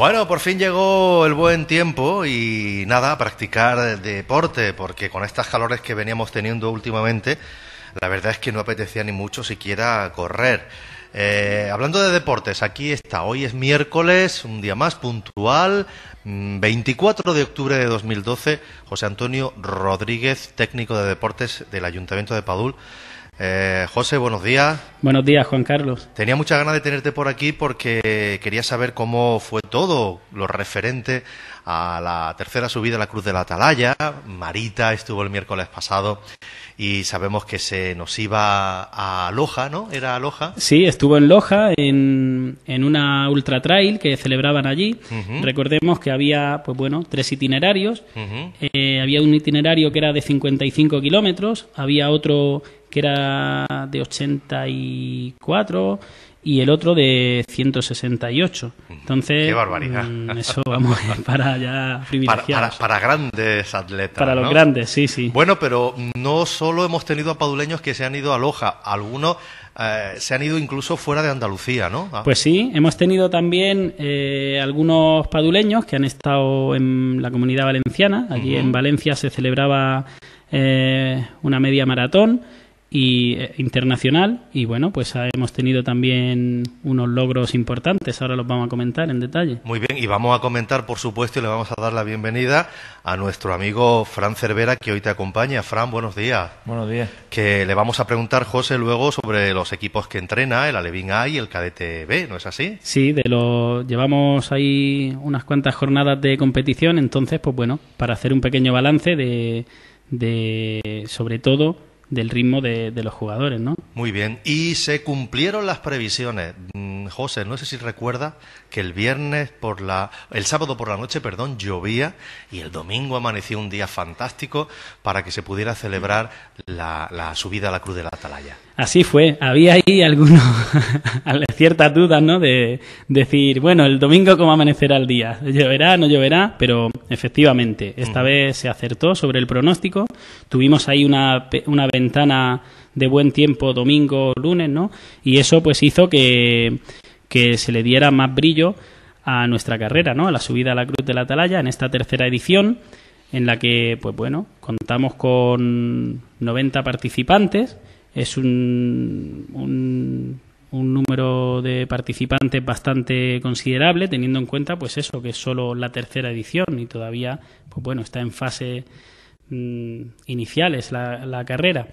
Bueno, por fin llegó el buen tiempo y nada, practicar deporte, porque con estas calores que veníamos teniendo últimamente, la verdad es que no apetecía ni mucho siquiera correr. Eh, hablando de deportes, aquí está, hoy es miércoles, un día más puntual, 24 mm, de octubre de 2012, José Antonio Rodríguez, técnico de deportes del Ayuntamiento de Padul eh, José, buenos días. Buenos días, Juan Carlos. Tenía muchas ganas de tenerte por aquí porque quería saber cómo fue todo lo referente a la tercera subida a la Cruz de la Atalaya. Marita estuvo el miércoles pasado y sabemos que se nos iba a Loja, ¿no? ¿Era Loja? Sí, estuvo en Loja, en, una ultra trail que celebraban allí. Recordemos que había, pues bueno, tres itinerarios. Eh, había un itinerario que era de 55 kilómetros, había otro que era de 84 y el otro de 168. Entonces, Qué barbaridad. Mm, eso vamos para ya privilegiados. Para, grandes atletas. Para los grandes, sí, sí. Bueno, pero no solo hemos tenido a paduleños que se han ido a Loja, algunos eh, se han ido incluso fuera de Andalucía, ¿no? Ah. Pues sí, hemos tenido también eh, algunos paduleños que han estado en la comunidad valenciana. Allí en Valencia se celebraba eh, una media maratón y, eh, internacional. Y bueno, pues hemos tenido también unos logros importantes. Ahora los vamos a comentar en detalle. Muy bien, y vamos a comentar, por supuesto, y le vamos a dar la bienvenida a nuestro amigo Fran Cervera, que hoy te acompaña. Fran, buenos días. Buenos días. Que le vamos a preguntar, José, luego sobre los equipos que entrena, el Alevín A y el Cadete B, ¿no es así? Sí, de los llevamos ahí unas cuantas jornadas de competición. Entonces, pues bueno, para hacer un pequeño balance de, de sobre todo, del ritmo de, los jugadores, ¿no? Muy bien, y se cumplieron las previsiones. Mm, José, no sé si recuerda que el viernes por la, el sábado por la noche, perdón, llovía y el domingo amaneció un día fantástico para que se pudiera celebrar la, la subida a la Cruz de la Atalaya así fue. Había ahí algunos, ciertas dudas, ¿no? De decir, bueno, el domingo cómo amanecerá el día. Lloverá, no lloverá, pero efectivamente, esta mm. vez se acertó sobre el pronóstico. Tuvimos ahí una, una ventana de buen tiempo domingo, lunes, ¿no? Y eso pues hizo que, que se le diera más brillo a nuestra carrera, ¿no? A la subida a la Cruz de la Atalaya en esta tercera edición en la que, pues bueno, contamos con 90 participantes es un, número de participantes bastante considerable, teniendo en cuenta, pues eso, que es solo la tercera edición y todavía, pues bueno, está en fase mm, iniciales la, carrera.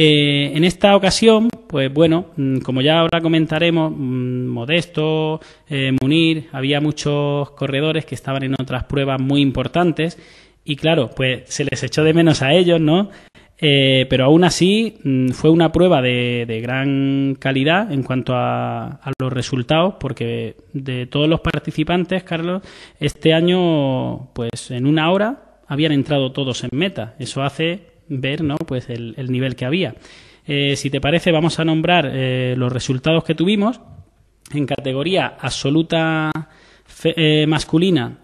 Eh, en esta ocasión, pues bueno, mm, como ya ahora comentaremos, mm, Modesto, eh, Munir, había muchos corredores que estaban en otras pruebas muy importantes y claro, pues se les echó de menos a ellos, ¿no? Eh, pero aún así mm, fue una prueba de, gran calidad en cuanto a, los resultados, porque de todos los participantes, Carlos, este año, pues en una hora habían entrado todos en meta. Eso hace ver, Pues el, nivel que había. Eh, si te parece, vamos a nombrar eh, los resultados que tuvimos en categoría absoluta masculina.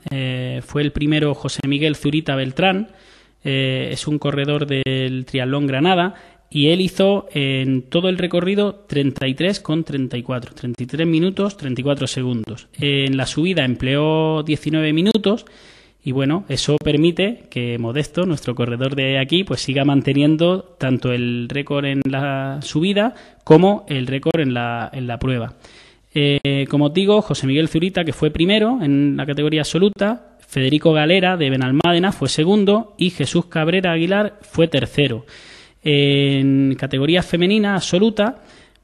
fue el primero José Miguel Zurita Beltrán. Eh, es un corredor del Triatlón Granada y él hizo en todo el recorrido 33 con 34, 33 minutos 34 segundos. En la subida empleó 19 minutos y bueno, eso permite que Modesto, nuestro corredor de aquí, pues siga manteniendo tanto el récord en la subida como el récord en la, en la prueba. Eh, como os digo, José Miguel Zurita, que fue primero en la categoría absoluta, Federico Galera de Benalmádena fue segundo y Jesús Cabrera Aguilar fue tercero. En categoría femenina absoluta,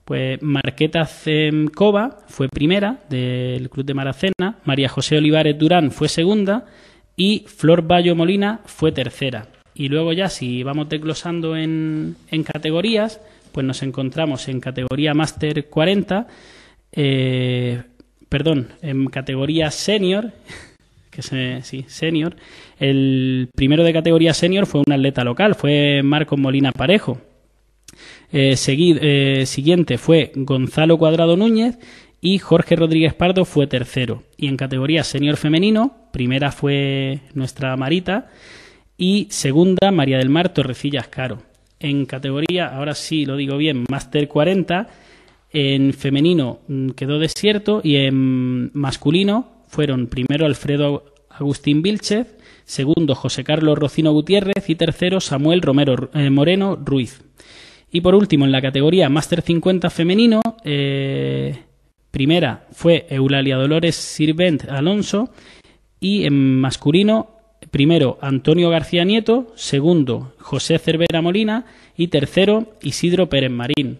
pues Marqueta Cova fue primera del Club de Maracena, María José Olivares Durán fue segunda y Flor Bayo Molina fue tercera. Y luego ya si vamos desglosando en, categorías, pues nos encontramos en categoría Master 40, eh, perdón, en categoría Senior sí, senior. El primero de categoría senior fue un atleta local, fue Marcos Molina Parejo. Eh, eh, siguiente fue Gonzalo Cuadrado Núñez y Jorge Rodríguez Pardo fue tercero. Y en categoría senior femenino, primera fue nuestra Marita y segunda María del Mar Torrecillas Caro. En categoría, ahora sí lo digo bien, Master 40, en femenino mm, quedó desierto y en masculino fueron primero Alfredo Agustín Vilchez, segundo José Carlos Rocino Gutiérrez y tercero Samuel Romero eh, Moreno Ruiz. Y por último, en la categoría Master 50 femenino, eh, primera fue Eulalia Dolores Sirvent Alonso y en masculino, primero Antonio García Nieto, segundo José Cervera Molina y tercero Isidro Pérez Marín.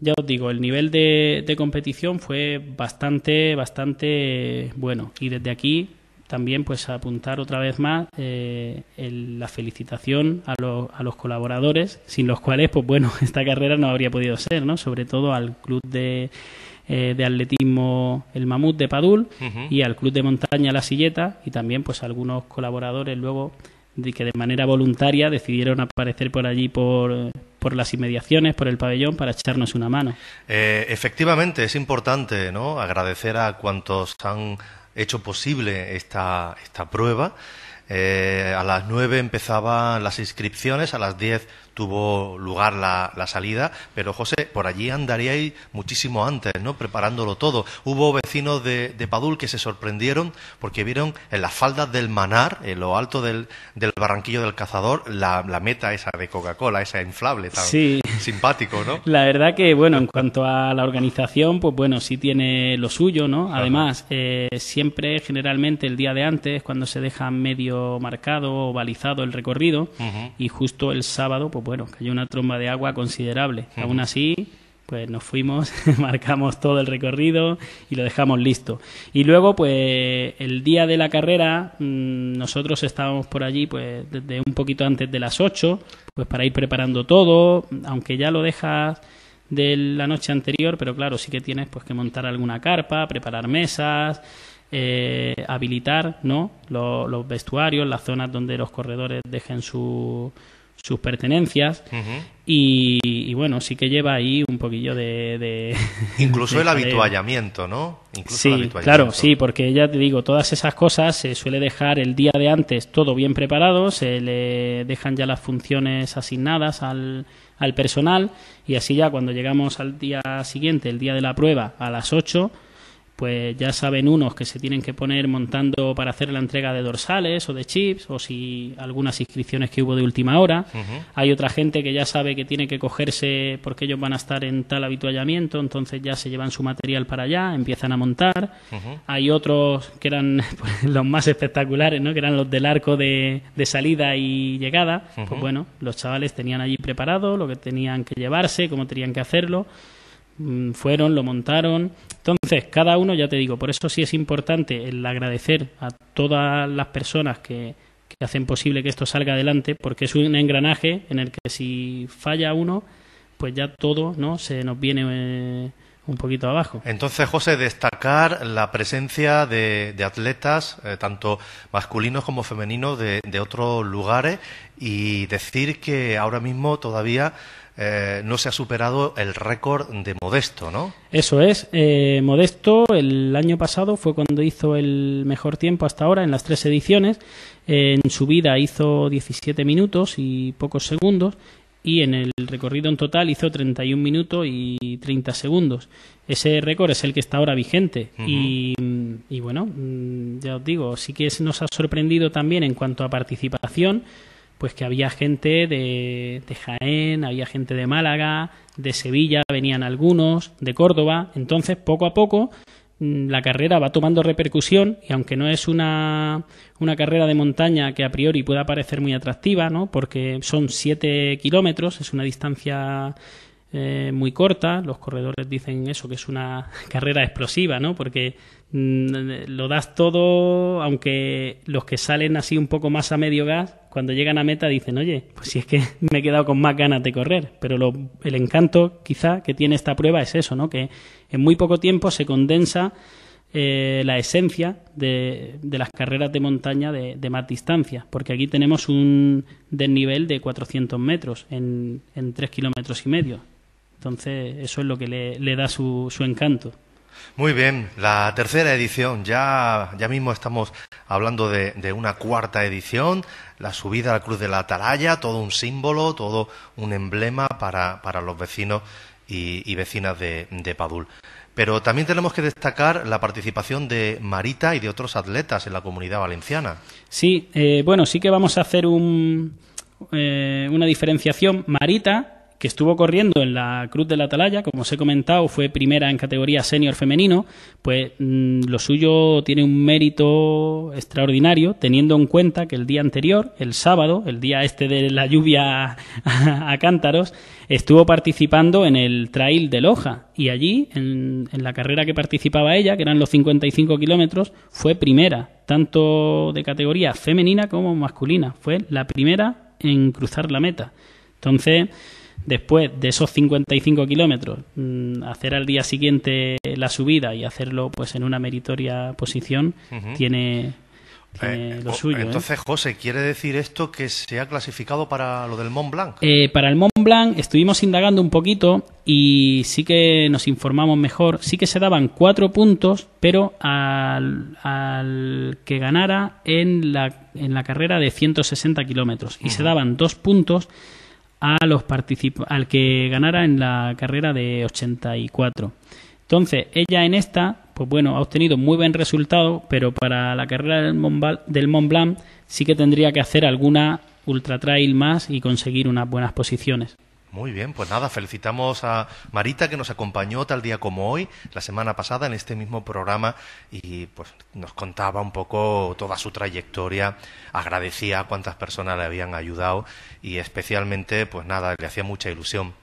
Ya os digo, el nivel de, de competición fue bastante, bastante eh, bueno. Y desde aquí también pues apuntar otra vez más eh, la felicitación a, a, los colaboradores sin los cuales pues bueno esta carrera no habría podido ser no sobre todo al club de, eh, de atletismo el mamut de Padul y al club de montaña la silleta y también pues algunos colaboradores luego de que de manera voluntaria decidieron aparecer por allí por, por las inmediaciones, por el pabellón, para echarnos una mano. Eh, efectivamente, es importante ¿no? agradecer a cuantos han hecho posible esta, prueba. Eh, a las nueve empezaban las inscripciones, a las diez tuvo lugar la, salida, pero José, por allí andaríais muchísimo antes, ¿no? Preparándolo todo. Hubo vecinos de, Padul que se sorprendieron porque vieron en las faldas del Manar, en lo alto del, barranquillo del Cazador, la, meta esa de Coca-Cola, esa inflable simpático, ¿no? La verdad que, bueno, en cuanto a la organización, pues bueno, sí tiene lo suyo, ¿no? Además, eh, siempre, generalmente, el día de antes, cuando se deja medio marcado o balizado el recorrido, y justo el sábado, pues pues bueno, cayó una tromba de agua considerable. Aún así, pues nos fuimos, marcamos todo el recorrido y lo dejamos listo. Y luego, pues el día de la carrera, mm, nosotros estábamos por allí, pues desde un poquito antes de las 8, pues para ir preparando todo, aunque ya lo dejas de la noche anterior, pero claro, sí que tienes pues que montar alguna carpa, preparar mesas, eh, habilitar ¿no? los vestuarios, las zonas donde los corredores dejen su sus pertenencias y, bueno, sí que lleva ahí un poquillo de... Incluso el habituallamiento, ¿no? sí, claro, sí, porque ya te digo, todas esas cosas se suele dejar el día de antes todo bien preparado, se le dejan ya las funciones asignadas al, al personal y así ya cuando llegamos al día siguiente, el día de la prueba, a las 8, pues ya saben unos que se tienen que poner montando para hacer la entrega de dorsales o de chips o si algunas inscripciones que hubo de última hora. Hay otra gente que ya sabe que tiene que cogerse porque ellos van a estar en tal habituallamiento, entonces ya se llevan su material para allá, empiezan a montar. Hay otros que eran pues, los más espectaculares, ¿no? que eran los del arco de, salida y llegada. Pues bueno, los chavales tenían allí preparado lo que tenían que llevarse, cómo tenían que hacerlo. Mm, fueron, lo montaron. Entonces, cada uno, ya te digo, por eso sí es importante el agradecer a todas las personas que, que hacen posible que esto salga adelante, porque es un engranaje en el que si falla uno, pues ya todo no se nos viene eh, un poquito abajo. Entonces, José, destacar la presencia de, de atletas, eh, tanto masculinos como femeninos, de, de otros lugares y decir que ahora mismo todavía eh, no se ha superado el récord de Modesto, ¿no? Eso es. Eh, Modesto el año pasado fue cuando hizo el mejor tiempo hasta ahora en las tres ediciones. En su vida hizo 17 minutos y pocos segundos y en el recorrido en total hizo 31 minutos y 30 segundos. Ese récord es el que está ahora vigente. y, y, bueno, mm, ya os digo, sí que nos ha sorprendido también en cuanto a participación pues que había gente de, Jaén, había gente de Málaga, de Sevilla, venían algunos, de Córdoba. Entonces, poco a poco, mm, la carrera va tomando repercusión y aunque no es una, una carrera de montaña que a priori pueda parecer muy atractiva, ¿no? porque son 7 kilómetros, es una distancia eh, muy corta. Los corredores dicen eso, que es una carrera explosiva, ¿no? Porque mm, lo das todo, aunque los que salen así un poco más a medio gas, cuando llegan a meta dicen, oye, pues si es que me he quedado con más ganas de correr. Pero el encanto, quizá, que tiene esta prueba es eso, Que en muy poco tiempo se condensa. Eh, la esencia de, las carreras de montaña de, más distancia, porque aquí tenemos un desnivel de 400 metros en, en kilómetros y medio. Entonces, eso es lo que le, da su, encanto. Muy bien, la tercera edición, ya, ya mismo estamos hablando de, una cuarta edición, la subida a la Cruz de la Atalaya, todo un símbolo, todo un emblema para, para los vecinos y, vecinas de, de, Padul. Pero también tenemos que destacar la participación de Marita y de otros atletas en la comunidad valenciana. Sí, eh, bueno, sí que vamos a hacer eh, una diferenciación. Marita que estuvo corriendo en la Cruz de la Atalaya, como os he comentado, fue primera en categoría senior femenino, pues mm, lo suyo tiene un mérito extraordinario, teniendo en cuenta que el día anterior, el sábado, el día este de la lluvia a cántaros, estuvo participando en el Trail de Loja y allí, en, en la carrera que participaba ella, que eran los 55 kilómetros, fue primera, tanto de categoría femenina como masculina, fue la primera en cruzar la meta. Entonces, después de esos 55 kilómetros, mm, hacer al día siguiente la subida y hacerlo pues en una meritoria posición, eh, tiene, lo suyo. ¿eh? Entonces, José, ¿quiere decir esto que se ha clasificado para lo del Mont Blanc? Eh, para el Mont Blanc estuvimos indagando un poquito y sí que nos informamos mejor. Sí que se daban cuatro puntos, pero al, que ganara en la, en la carrera de 160 kilómetros. Y se daban dos puntos a los al que ganara en la carrera de 84. Entonces, ella en esta, pues bueno, ha obtenido muy buen resultado, pero para la carrera del Mont, del Blanc sí que tendría que hacer alguna ultra trail más y conseguir unas buenas posiciones. Muy bien, pues nada, felicitamos a Marita que nos acompañó tal día como hoy, la semana pasada, en este mismo programa y pues nos contaba un poco toda su trayectoria, agradecía a cuántas personas le habían ayudado y especialmente, pues nada, le hacía mucha ilusión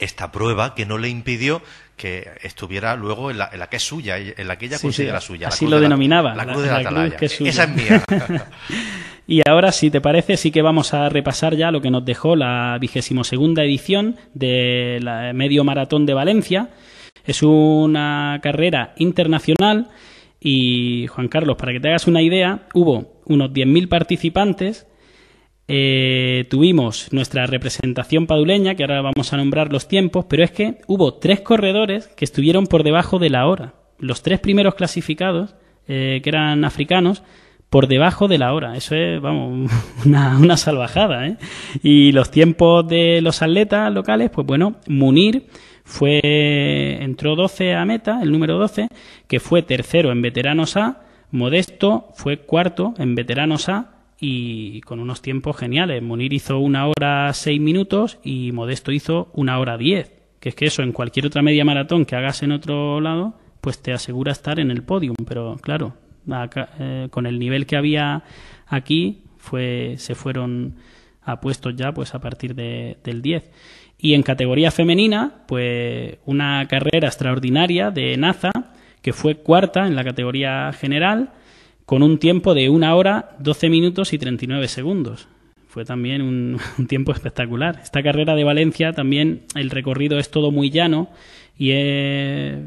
esta prueba que no le impidió que estuviera luego en la, que es suya, en la que ella considera suya. Así lo denominaba. La, cruz de Atalaya. Esa es mía. y ahora, si te parece, sí que vamos a repasar ya lo que nos dejó la vigésimo segunda edición de la Medio Maratón de Valencia. Es una carrera internacional y, Juan Carlos, para que te hagas una idea, hubo unos 10.000 participantes eh, tuvimos nuestra representación paduleña, que ahora vamos a nombrar los tiempos, pero es que hubo tres corredores que estuvieron por debajo de la hora. Los tres primeros clasificados, eh, que eran africanos, por debajo de la hora. Eso es, vamos, una, salvajada, ¿eh? Y los tiempos de los atletas locales, pues bueno, Munir fue, entró 12 a meta, el número 12, que fue tercero en veteranos A, Modesto fue cuarto en veteranos A, y con unos tiempos geniales. Munir hizo una hora seis minutos y Modesto hizo una hora diez. Que es que eso, en cualquier otra media maratón que hagas en otro lado, pues te asegura estar en el podium. Pero claro, eh, con el nivel que había aquí, fue, se fueron a puestos ya pues a partir del diez... Y en categoría femenina, pues una carrera extraordinaria de Naza, que fue cuarta en la categoría general con un tiempo de una hora, 12 minutos y 39 segundos. Fue también un, tiempo espectacular. Esta carrera de Valencia también el recorrido es todo muy llano y eh,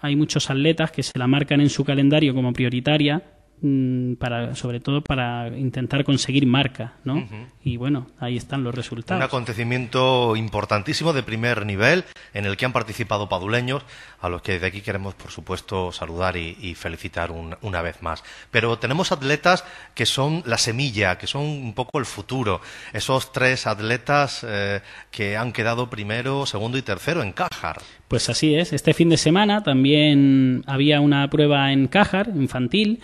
hay muchos atletas que se la marcan en su calendario como prioritaria Mm, para sobre todo para intentar conseguir marca no y bueno ahí están los resultados un acontecimiento importantísimo de primer nivel en el que han participado paduleños a los que desde aquí queremos por supuesto saludar y, felicitar una vez más pero tenemos atletas que son la semilla que son un poco el futuro esos tres atletas eh, que han quedado primero segundo y tercero en Cajar pues así es este fin de semana también había una prueba en Cajar infantil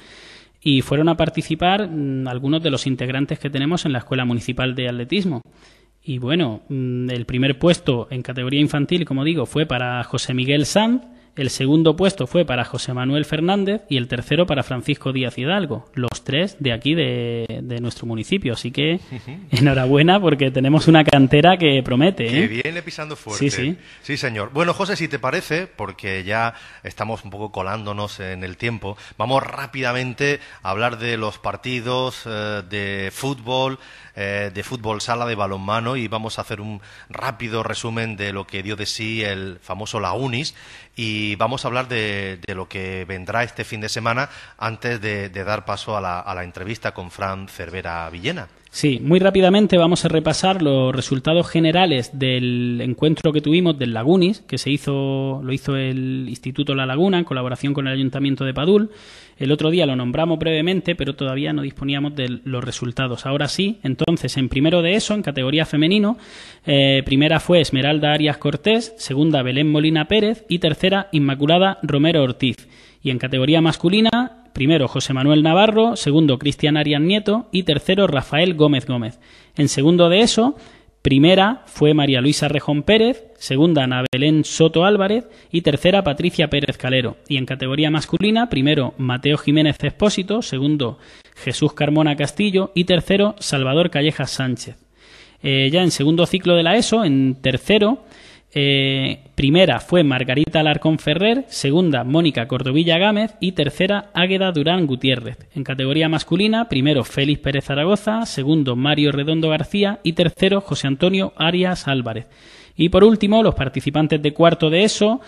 y fueron a participar mm, algunos de los integrantes que tenemos en la Escuela Municipal de Atletismo. Y bueno, mm, el primer puesto en categoría infantil, como digo, fue para José Miguel Sanz, el segundo puesto fue para José Manuel Fernández y el tercero para Francisco Díaz Hidalgo, los tres de aquí de, nuestro municipio. Así que enhorabuena porque tenemos una cantera que promete. ¿eh? Que viene pisando fuerte. sí. Sí, señor. Bueno, José, si te parece, porque ya estamos un poco colándonos en el tiempo, vamos rápidamente a hablar de los partidos eh, de fútbol eh, de fútbol sala de balonmano y vamos a hacer un rápido resumen de lo que dio de sí el famoso La Unis y vamos a hablar de, de lo que vendrá este fin de semana antes de, de dar paso a la, a la entrevista con Fran Cervera Villena. Sí, muy rápidamente vamos a repasar los resultados generales del encuentro que tuvimos del Lagunis, que se hizo, lo hizo el Instituto La Laguna en colaboración con el Ayuntamiento de Padul. El otro día lo nombramos brevemente, pero todavía no disponíamos de los resultados. Ahora sí, entonces, en primero de eso, en categoría femenino, eh, primera fue Esmeralda Arias Cortés, segunda Belén Molina Pérez y tercera Inmaculada Romero Ortiz. Y en categoría masculina, primero José Manuel Navarro, segundo Cristian Arias Nieto y tercero Rafael Gómez Gómez. En segundo de eso, primera fue María Luisa Rejón Pérez, segunda Ana Belén Soto Álvarez y tercera Patricia Pérez Calero. Y en categoría masculina, primero Mateo Jiménez Espósito, segundo Jesús Carmona Castillo y tercero Salvador Callejas Sánchez. Eh, ya en segundo ciclo de la ESO, en tercero, eh, primera fue Margarita Alarcón Ferrer, segunda Mónica Cordovilla Gámez y tercera Águeda Durán Gutiérrez. En categoría masculina, primero Félix Pérez Zaragoza, segundo Mario Redondo García y tercero José Antonio Arias Álvarez. Y por último, los participantes de cuarto de ESO,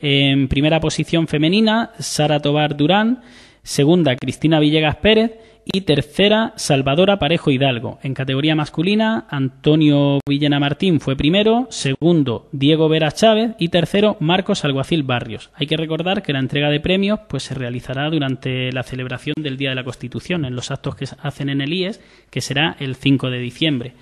en primera posición femenina, Sara Tobar Durán, segunda Cristina Villegas Pérez, y tercera, Salvador Aparejo Hidalgo. En categoría masculina, Antonio Villena Martín fue primero, segundo, Diego Vera Chávez y tercero, Marcos Alguacil Barrios. Hay que recordar que la entrega de premios pues, se realizará durante la celebración del Día de la Constitución, en los actos que hacen en el IES, que será el 5 de diciembre.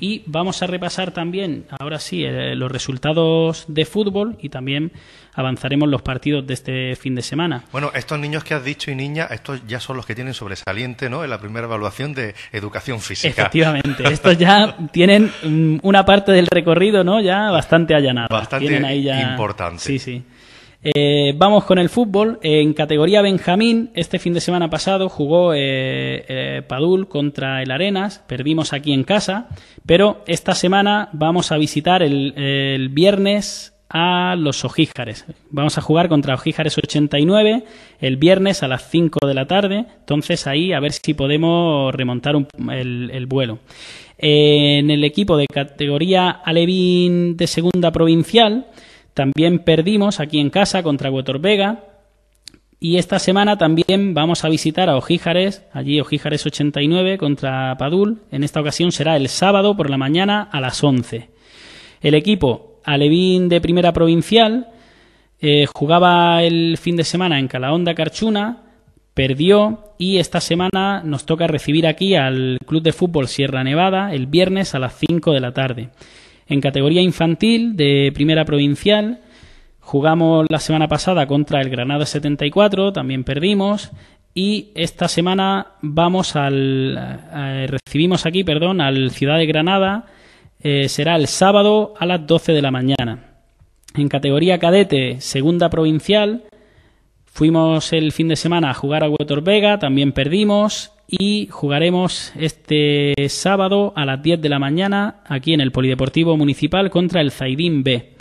Y vamos a repasar también, ahora sí, eh, los resultados de fútbol y también avanzaremos los partidos de este fin de semana. Bueno, estos niños que has dicho y niñas, estos ya son los que tienen sobresaliente, ¿no? En la primera evaluación de educación física. Efectivamente, estos ya tienen mm, una parte del recorrido, ¿no? Ya bastante allanada. Bastante importante. Sí, sí. Eh, vamos con el fútbol. En categoría Benjamín, este fin de semana pasado jugó eh, eh, Padul contra el Arenas, perdimos aquí en casa, pero esta semana vamos a visitar el, el viernes a los Ojíjares. Vamos a jugar contra Ojíjares 89 el viernes a las 5 de la tarde. Entonces ahí a ver si podemos remontar el, vuelo. en el equipo de categoría Alevín de segunda provincial también perdimos aquí en casa contra Vega Y esta semana también vamos a visitar a Ojíjares, allí Ojíjares 89 contra Padul. En esta ocasión será el sábado por la mañana a las 11. El equipo Alevín de Primera Provincial eh, jugaba el fin de semana en Calahonda Carchuna, perdió y esta semana nos toca recibir aquí al Club de Fútbol Sierra Nevada el viernes a las 5 de la tarde. En categoría infantil de Primera Provincial jugamos la semana pasada contra el Granada 74, también perdimos y esta semana vamos al eh, recibimos aquí, perdón, al Ciudad de Granada eh, será el sábado a las 12 de la mañana. En categoría cadete, segunda provincial, fuimos el fin de semana a jugar a Huetor Vega, también perdimos y jugaremos este sábado a las 10 de la mañana aquí en el Polideportivo Municipal contra el Zaidín B.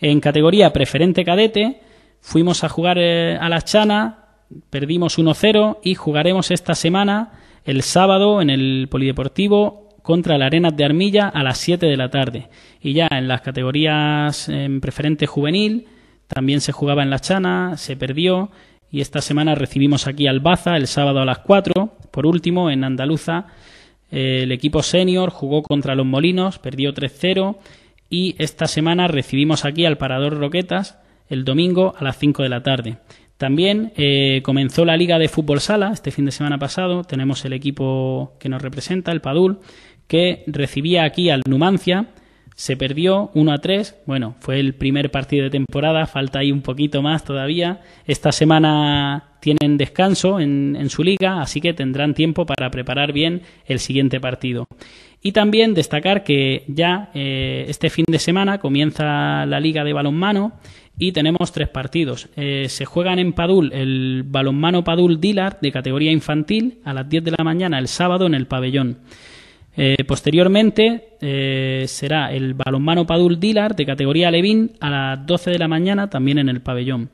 En categoría preferente cadete, fuimos a jugar eh, a la Chana, perdimos 1-0 y jugaremos esta semana, el sábado, en el Polideportivo contra la Arenas de Armilla a las 7 de la tarde. Y ya en las categorías en em, preferente juvenil, también se jugaba en La Chana, se perdió. Y esta semana recibimos aquí al Baza el sábado a las 4. Por último, en Andaluza, el equipo senior jugó contra los Molinos, perdió 3-0. Y esta semana recibimos aquí al Parador Roquetas el domingo a las 5 de la tarde. También eh, comenzó la Liga de Fútbol Sala este fin de semana pasado. Tenemos el equipo que nos representa, el Padul, que recibía aquí al Numancia. Se perdió 1 a 3. Bueno, fue el primer partido de temporada. Falta ahí un poquito más todavía. Esta semana tienen descanso en, en, su liga, así que tendrán tiempo para preparar bien el siguiente partido. Y también destacar que ya eh, este fin de semana comienza la liga de balonmano y tenemos tres partidos. Eh, se juegan en Padul el balonmano Padul Dilar de categoría infantil a las 10 de la mañana el sábado en el pabellón. Eh, posteriormente eh, será el balonmano Padul Dilar de categoría Alevín a las 12 de la mañana también en el pabellón.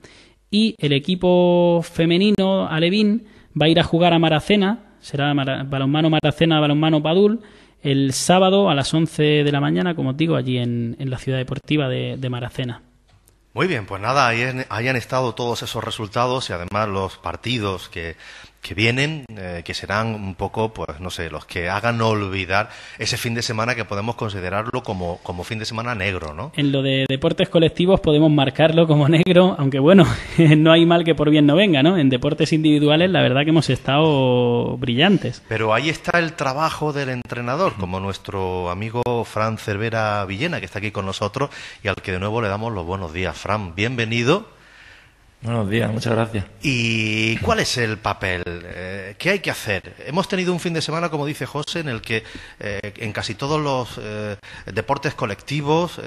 Y el equipo femenino Alevín va a ir a jugar a Maracena, será balonmano Maracena, balonmano Padul, el sábado a las 11 de la mañana, como os digo, allí en, la ciudad deportiva de, Maracena. Muy bien, pues nada, ahí, hayan estado todos esos resultados y además los partidos que que vienen, eh, que serán un poco, pues no sé, los que hagan olvidar ese fin de semana que podemos considerarlo como, como fin de semana negro, ¿no? En lo de deportes colectivos podemos marcarlo como negro, aunque bueno, no hay mal que por bien no venga, ¿no? En deportes individuales la verdad que hemos estado brillantes. Pero ahí está el trabajo del entrenador, como nuestro amigo Fran Cervera Villena, que está aquí con nosotros y al que de nuevo le damos los buenos días. Fran, bienvenido. Buenos días, muchas gracias. ¿Y cuál es el papel? Eh, ¿Qué hay que hacer? Hemos tenido un fin de semana, como dice José, en el que eh, en casi todos los eh, deportes colectivos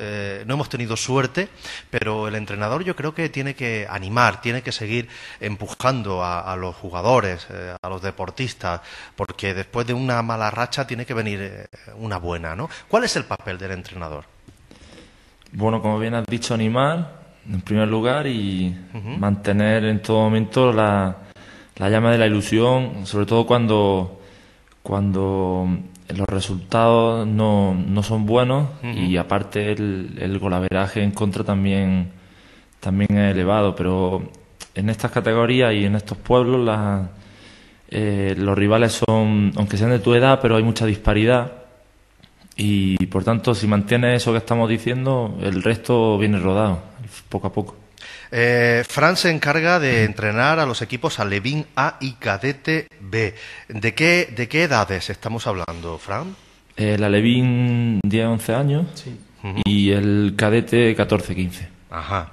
no hemos tenido suerte, pero el entrenador yo creo que tiene que animar, tiene que seguir empujando a, a los jugadores, a los deportistas, porque después de una mala racha tiene que venir una buena, ¿no? ¿Cuál es el papel del entrenador? Bueno, como bien has dicho, animar, en primer lugar y mantener en todo momento la, la, llama de la ilusión, sobre todo cuando, cuando los resultados no, son buenos y aparte el, el golaveraje en contra también, también es elevado, pero en estas categorías y en estos pueblos eh, los rivales son, aunque sean de tu edad, pero hay mucha disparidad y por tanto, si mantiene eso que estamos diciendo, el resto viene rodado, poco a poco. Eh, Fran se encarga de entrenar a los equipos Alevín A y Cadete B. ¿De qué, de qué edades estamos hablando, Fran? El Alevín 10-11 años y el Cadete 14-15. Ajá.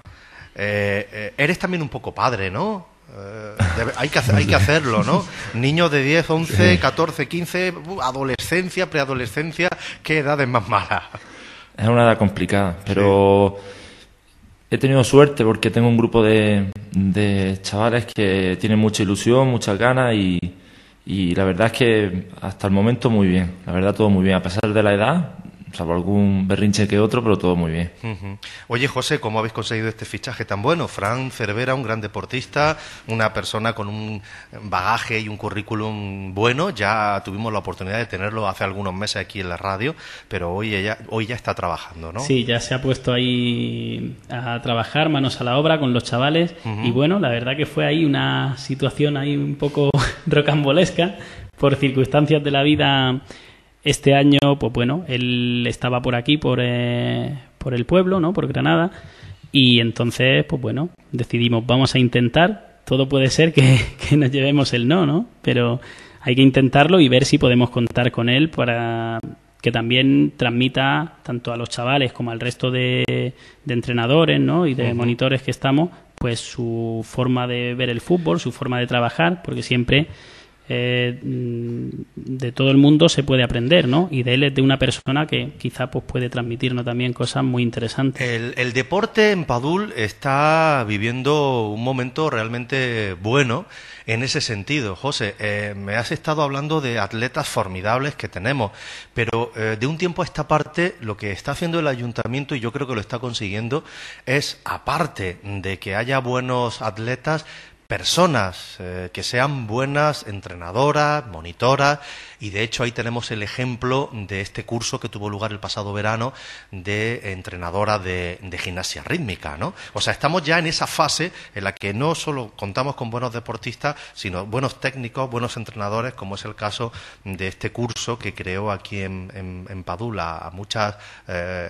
Eh, eh, eres también un poco padre, ¿no? Eh, hay, que, hay que hacerlo, ¿no? Niños de 10, 11, 14, 15, adolescencia, preadolescencia, ¿qué edad es más mala? Es una edad complicada, pero he tenido suerte porque tengo un grupo de, de chavales que tienen mucha ilusión, muchas ganas y, y la verdad es que hasta el momento muy bien, la verdad todo muy bien, a pesar de la edad, salvo algún berrinche que otro, pero todo muy bien. Oye, José, ¿cómo habéis conseguido este fichaje tan bueno? Fran Cervera, un gran deportista, una persona con un bagaje y un currículum bueno. Ya tuvimos la oportunidad de tenerlo hace algunos meses aquí en la radio, pero hoy, ella, hoy ya está trabajando, ¿no? Sí, ya se ha puesto ahí a trabajar, manos a la obra con los chavales. Y bueno, la verdad que fue ahí una situación ahí un poco rocambolesca por circunstancias de la vida este año, pues bueno, él estaba por aquí, por, eh, por el pueblo, ¿no? Por Granada. Y entonces, pues bueno, decidimos, vamos a intentar. Todo puede ser que, que nos llevemos el no, ¿no? Pero hay que intentarlo y ver si podemos contar con él para que también transmita tanto a los chavales como al resto de, de entrenadores ¿no? y de monitores que estamos, pues su forma de ver el fútbol, su forma de trabajar, porque siempre eh, de todo el mundo se puede aprender, ¿no? Y de él es de una persona que quizá pues, puede transmitirnos también cosas muy interesantes. El, deporte en Padul está viviendo un momento realmente bueno en ese sentido. José, eh, me has estado hablando de atletas formidables que tenemos, pero eh, de un tiempo a esta parte lo que está haciendo el ayuntamiento, y yo creo que lo está consiguiendo, es, aparte de que haya buenos atletas, personas eh, que sean buenas entrenadoras, monitoras, y de hecho ahí tenemos el ejemplo de este curso que tuvo lugar el pasado verano de entrenadora de, gimnasia rítmica, ¿no? O sea, estamos ya en esa fase en la que no solo contamos con buenos deportistas, sino buenos técnicos, buenos entrenadores, como es el caso de este curso que creó aquí en, en, Padula a muchas eh,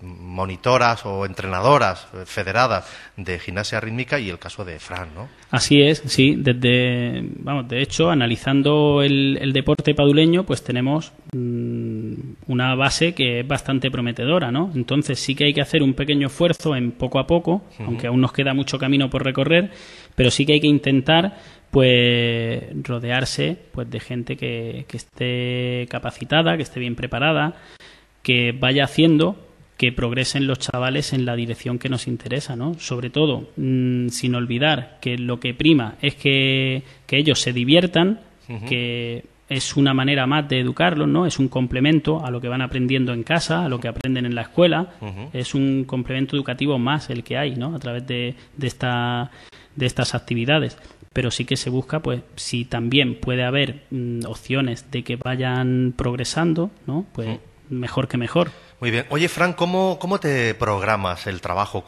monitoras o entrenadoras federadas de gimnasia rítmica y el caso de Fran, ¿no? Así es, sí. Desde, vamos, de hecho, analizando el, el deporte pues tenemos mm, una base que es bastante prometedora, ¿no? Entonces sí que hay que hacer un pequeño esfuerzo en poco a poco, aunque aún nos queda mucho camino por recorrer, pero sí que hay que intentar pues rodearse pues de gente que, esté capacitada, que esté bien preparada, que vaya haciendo que progresen los chavales en la dirección que nos interesa, ¿no? Sobre todo, mm, sin olvidar que lo que prima es que, ellos se diviertan, que es una manera más de educarlos, ¿no? Es un complemento a lo que van aprendiendo en casa, a lo que aprenden en la escuela. Es un complemento educativo más el que hay, ¿no? A través de, de, estas actividades. Pero sí que se busca, pues, si también puede haber mm, opciones de que vayan progresando, ¿no? Pues mejor que mejor. Muy bien. Oye, Fran, ¿cómo, te programas el trabajo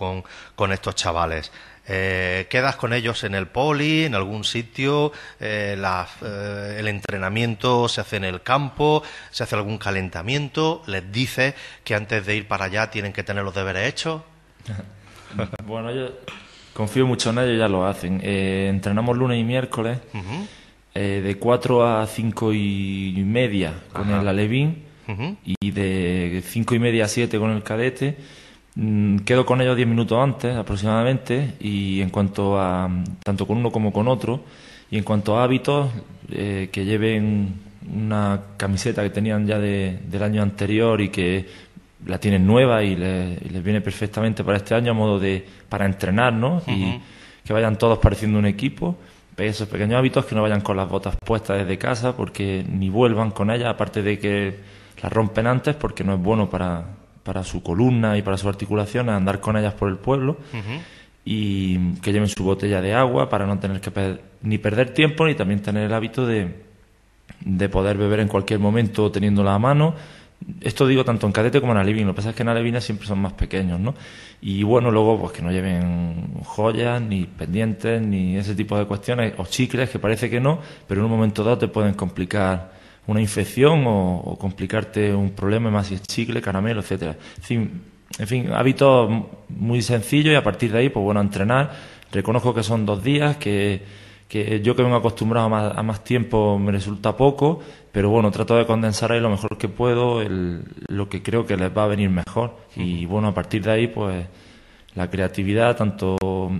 con, estos chavales? Eh, ¿Quedas con ellos en el poli, en algún sitio? Eh, eh, ¿El entrenamiento se hace en el campo? ¿Se hace algún calentamiento? ¿Les dices que antes de ir para allá tienen que tener los deberes hechos? bueno, yo confío mucho en ellos, ya lo hacen. entrenamos lunes y miércoles de 4 a 5 y media con el Alevín y de cinco y media a siete con el cadete. Mm, quedo con ellos diez minutos antes aproximadamente y en cuanto a tanto con uno como con otro y en cuanto a hábitos eh, que lleven una camiseta que tenían ya del año anterior y que la tienen nueva y, les viene perfectamente para este año a modo de para entrenarnos Y que vayan todos pareciendo un equipo pues esos pequeños hábitos que no vayan con las botas puestas desde casa porque ni vuelvan con ellas, aparte de que las rompen antes porque no es bueno para, para su columna y para su articulación andar con ellas por el pueblo. Y que lleven su botella de agua para no tener que ni perder tiempo ni también tener el hábito de, de poder beber en cualquier momento teniéndola a mano. Esto digo tanto en cadete como en Alevina, Lo que pasa es que en Alevina siempre son más pequeños, ¿no? Y bueno, luego, pues que no lleven joyas, ni pendientes, ni ese tipo de cuestiones, o chicles, que parece que no, pero en un momento dado te pueden complicar una infección o, complicarte un problema, más si chicle, caramelo, etcétera. En fin, hábito muy sencillo y a partir de ahí, pues bueno, entrenar. Reconozco que son dos días, que, yo que he acostumbrado a más, a más, tiempo me resulta poco, pero bueno, trato de condensar ahí lo mejor que puedo, lo que creo que les va a venir mejor. Y bueno, a partir de ahí, pues la creatividad, tanto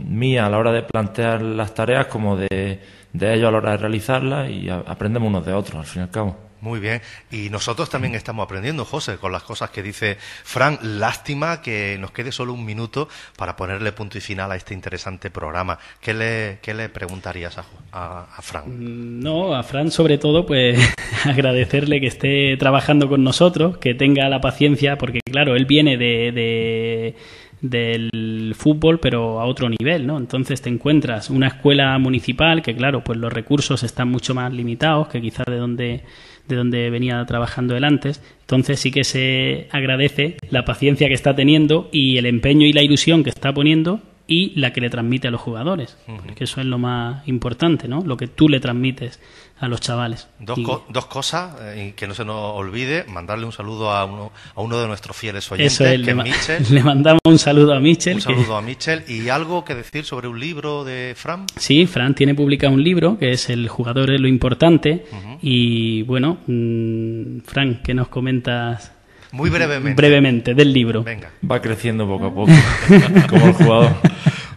mía a la hora de plantear las tareas como de, de ello a la hora de realizarla y aprendemos unos de otros, al fin y al cabo. Muy bien, y nosotros también estamos aprendiendo, José, con las cosas que dice Fran. Lástima que nos quede solo un minuto para ponerle punto y final a este interesante programa. ¿Qué le, preguntarías a, a, Fran? Mm, no, a Fran sobre todo, pues agradecerle que esté trabajando con nosotros, que tenga la paciencia, porque claro, él viene de del fútbol, pero a otro nivel, ¿no? Entonces te encuentras una escuela municipal que, claro, pues los recursos están mucho más limitados que quizás de donde, de donde venía trabajando él antes. Entonces sí que se agradece la paciencia que está teniendo y el empeño y la ilusión que está poniendo y la que le transmite a los jugadores, que eso es lo más importante, ¿no? Lo que tú le transmites a los chavales. Dos, dos cosas eh, que no se nos olvide. Mandarle un saludo a uno, a uno de nuestros fieles oyentes, que le, es Michel. le mandamos un saludo a Michel. Un saludo a Michel. ¿Y algo que decir sobre un libro de Fran? Sí, Fran tiene publicado un libro que es El jugador es lo importante. Y bueno, mm, Fran, ¿qué nos comentas? Muy brevemente. Brevemente, del libro. Venga. Va creciendo poco a poco, como el jugador.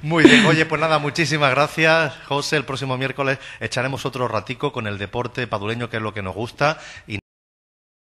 Muy bien, oye, pues nada, muchísimas gracias, José. El próximo miércoles echaremos otro ratico con el deporte paduleño, que es lo que nos gusta. Y